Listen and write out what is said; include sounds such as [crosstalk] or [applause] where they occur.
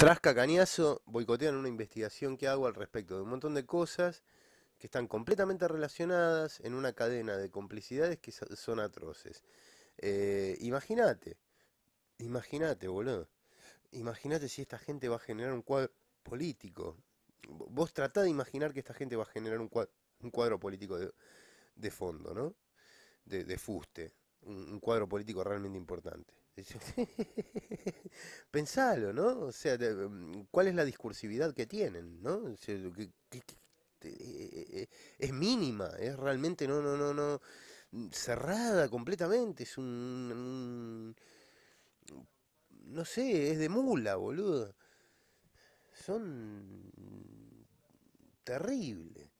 Tras Cacañazo, boicotean una investigación que hago al respecto de un montón de cosas que están completamente relacionadas en una cadena de complicidades que son atroces. Eh, imagínate, imagínate, boludo. Imagínate si esta gente va a generar un cuadro político. Vos tratá de imaginar que esta gente va a generar un cuadro, político de, fondo, ¿no? De, fuste, un cuadro político realmente importante. [laughs] Pensalo, ¿no? O sea, em, ¿cuál es la discursividad que tienen, ¿no? Eh, eh, eh, es mínima, es realmente no, no, no, no, cerrada completamente, es un, un no sé, es de mula, boludo. Son terribles.